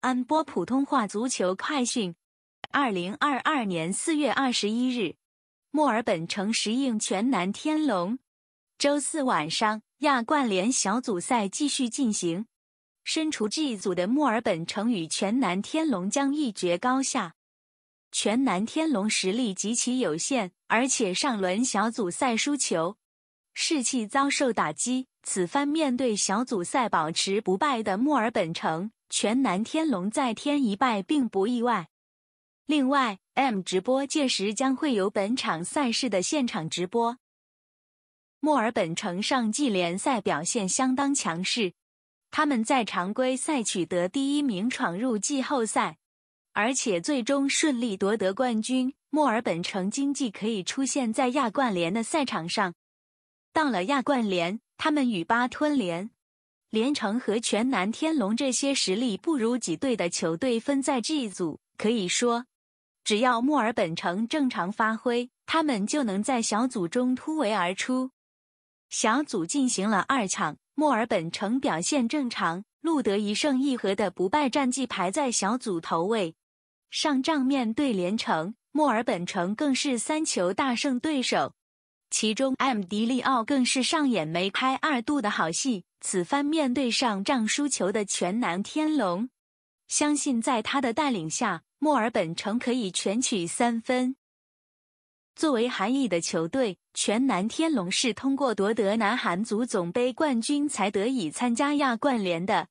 安播普通话足球快讯：二零二二年四月二十一日，墨尔本城实应全南天龙。周四晚上，亚冠联小组赛继续进行。身处 G 组的墨尔本城与全南天龙将一决高下。全南天龙实力极其有限，而且上轮小组赛输球，士气遭受打击。此番面对小组赛保持不败的墨尔本城。全南天龙在天一败并不意外。另外，M 直播届时将会有本场赛事的现场直播。墨尔本城上季联赛表现相当强势，他们在常规赛取得第一名，闯入季后赛，而且最终顺利夺得冠军。墨尔本城经济可以出现在亚冠联的赛场上。到了亚冠联，他们与巴吞联。连城和全南天龙这些实力不如几队的球队分在 G 组，可以说，只要墨尔本城正常发挥，他们就能在小组中突围而出。小组进行了二场，墨尔本城表现正常，录得一胜一和的不败战绩，排在小组头位。上仗面对连城，墨尔本城更是三球大胜对手。其中姆迪利奥更是上演梅开二度的好戏。此番面对上仗输球的全南天龙，相信在他的带领下，墨尔本城可以全取三分。作为韩裔的球队，全南天龙是通过夺得南韩足总杯冠军才得以参加亚冠联的。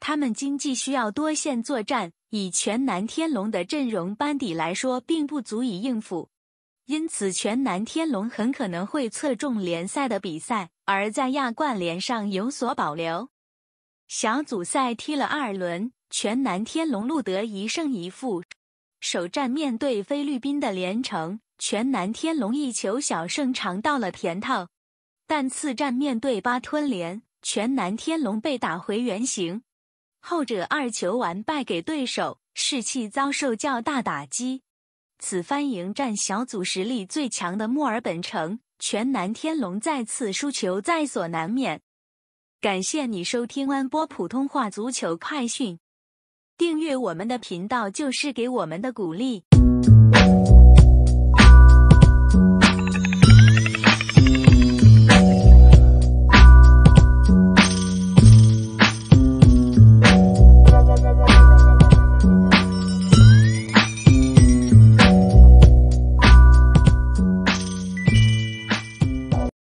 他们经济需要多线作战，以全南天龙的阵容班底来说，并不足以应付。因此，全南天龙很可能会侧重联赛的比赛，而在亚冠联上有所保留。小组赛踢了二轮，全南天龙录得一胜一负。首战面对菲律宾的连城，全南天龙一球小胜，尝到了甜头；但次战面对巴吞联，全南天龙被打回原形，后者二球完败给对手，士气遭受较大打击。此番迎战小组实力最强的墨尔本城，全南天龙再次输球在所难免。感谢你收听安波普通话足球快讯，订阅我们的频道就是给我们的鼓励。